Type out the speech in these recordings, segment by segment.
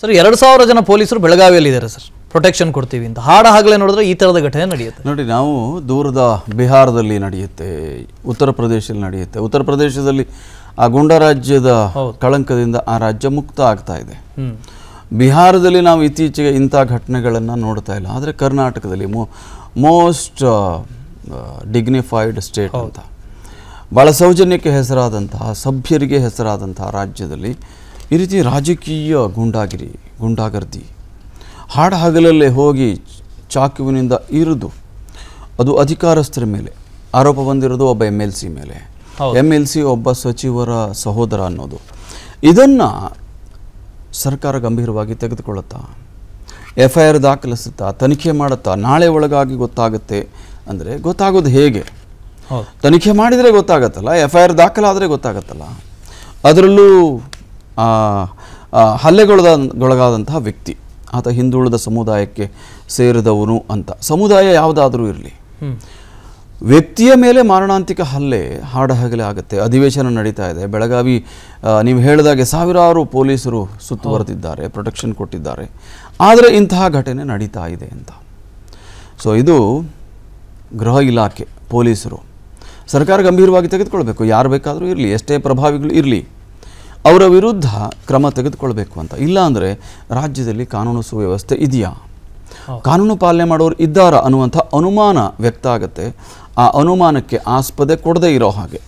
sir ಎರಡು ಸಾವಿರ ಜನ ಪೊಲೀಸರು ಬೆಳಗಾವಿಯಲ್ಲಿ ಇದ್ದಾರೆ ಸರ್ ಪ್ರೊಟೆಕ್ಷನ್ ಕೊಡ್ತೀವಿ ಅಂತ ಹಾಡ ಹಾಗಲೇ ನೋಡಿದ್ರೆ ಈ ತರದ ಘಟನೆ ನಡೆಯುತ್ತೆ ನೋಡಿ ನಾವು ದೂರದ ಬಿಹಾರದಲ್ಲಿ ನಡೆಯುತ್ತೆ ಉತ್ತರ ಪ್ರದೇಶದಲ್ಲಿ ನಡೆಯುತ್ತೆ ಉತ್ತರ ಪ್ರದೇಶದಲ್ಲಿ ಆ ಗುಂಡ ರಾಜ್ಯದ ಕಳಂಕದಿಂದ ಆ ರಾಜ್ಯ ಮುಕ್ತ ಆಗ್ತಾ ಇದೆ ಬಿಹಾರದಲ್ಲಿ ನಾವು ಇತ್ತೀಚೆಗೆ ಇಂಥ ಘಟನೆಗಳನ್ನು ನೋಡ್ತಾ ಇಲ್ಲ ಆದರೆ ಕರ್ನಾಟಕದಲ್ಲಿ ಮೋಸ್ಟ್ ಡಿಗ್ನಿಫೈಡ್ ಸ್ಟೇಟ್ ಅಂತ ಭಾಳ ಸೌಜನ್ಯಕ್ಕೆ ಹೆಸರಾದಂತಹ ಸಭ್ಯರಿಗೆ ಹೆಸರಾದಂತಹ ರಾಜ್ಯದಲ್ಲಿ ಈ ರೀತಿ ರಾಜಕೀಯ ಗುಂಡಾಗಿರಿ ಗುಂಡಾಗರ್ದಿ ಹಾಡು ಹಗಲಲ್ಲೇ ಹೋಗಿ ಚಾಕುವಿನಿಂದ ಇರಿದು ಅದು ಅಧಿಕಾರಸ್ಥರ ಮೇಲೆ ಆರೋಪ ಬಂದಿರೋದು ಒಬ್ಬ ಎಮ್ ಎಲ್ ಸಿ ಮೇಲೆ ಎಮ್ ಎಲ್ ಸಿ ಒಬ್ಬ ಸಚಿವರ ಸಹೋದರ ಅನ್ನೋದು ಇದನ್ನು ಸರ್ಕಾರ ಗಂಭೀರವಾಗಿ ತೆಗೆದುಕೊಳ್ಳುತ್ತಾ ಎಫ್ ಐ ಆರ್ ದಾಖಲಿಸುತ್ತಾ ತನಿಖೆ ಮಾಡುತ್ತಾ ನಾಳೆ ಒಳಗಾಗಿ ಗೊತ್ತಾಗುತ್ತೆ ಅಂದರೆ ಗೊತ್ತಾಗೋದು ಹೇಗೆ ತನಿಖೆ ಮಾಡಿದರೆ ಗೊತ್ತಾಗತ್ತಲ್ಲ ಎಫ್ ಐ ಆರ್ ದಾಖಲಾದರೆ ಗೊತ್ತಾಗತ್ತಲ್ಲ ಅದರಲ್ಲೂ ಹಲ್ಲೆಗೊಳಗೊಳಗಾದಂತಹ ವ್ಯಕ್ತಿ ಆತ ಹಿಂದುಳಿದ ಸಮುದಾಯಕ್ಕೆ ಸೇರಿದವನು ಅಂತ ಸಮುದಾಯ ಯಾವುದಾದರೂ ಇರಲಿ ವ್ಯಕ್ತಿಯ ಮೇಲೆ ಮಾರಣಾಂತಿಕ ಹಲ್ಲೆ ಹಾಡಹಗಲೆ ಆಗುತ್ತೆ ಅಧಿವೇಶನ ನಡೀತಾ ಇದೆ ಬೆಳಗಾವಿ ನೀವು ಹೇಳಿದಾಗೆ ಸಾವಿರಾರು ಪೊಲೀಸರು ಸುತ್ತುವರೆದಿದ್ದಾರೆ ಪ್ರೊಟೆಕ್ಷನ್ ಕೊಟ್ಟಿದ್ದಾರೆ ಆದರೆ ಇಂತಹ ಘಟನೆ ನಡೀತಾ ಇದೆ ಅಂತ ಸೊ ಇದು ಗೃಹ ಇಲಾಖೆ ಪೊಲೀಸರು ಸರ್ಕಾರ ಗಂಭೀರವಾಗಿ ತೆಗೆದುಕೊಳ್ಬೇಕು ಯಾರು ಬೇಕಾದರೂ ಇರಲಿ ಎಷ್ಟೇ ಪ್ರಭಾವಿಗಳು ಇರಲಿ ಅವರ ವಿರುದ್ಧ ಕ್ರಮ ತೆಗೆದುಕೊಳ್ಬೇಕು ಅಂತ ಇಲ್ಲ ಅಂದರೆ ರಾಜ್ಯದಲ್ಲಿ ಕಾನೂನು ಸುವ್ಯವಸ್ಥೆ ಇದೆಯಾ ಕಾನೂನು ಪಾಲನೆ ಮಾಡೋರು ಇದ್ದಾರಾ ಅನ್ನುವಂಥ ಅನುಮಾನ ವ್ಯಕ್ತ ಆಗುತ್ತೆ ಆ ಅನುಮಾನಕ್ಕೆ ಆಸ್ಪದೆ ಕೊಡದೇ ಇರೋ ಹಾಗೆ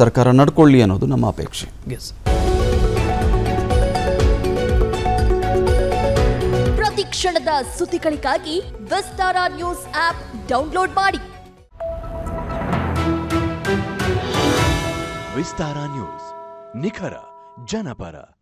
ಸರ್ಕಾರ ನಡ್ಕೊಳ್ಳಿ ಅನ್ನೋದು ನಮ್ಮ ಅಪೇಕ್ಷೆ ಪ್ರತಿ ಸುದ್ದಿಗಳಿಗಾಗಿ ವಿಸ್ತಾರ ನ್ಯೂಸ್ ಆಪ್ ಡೌನ್ಲೋಡ್ ಮಾಡಿ ವಿಸ್ತಾರ ನ್ಯೂಸ್ ನಿಖರ ಜನಪರ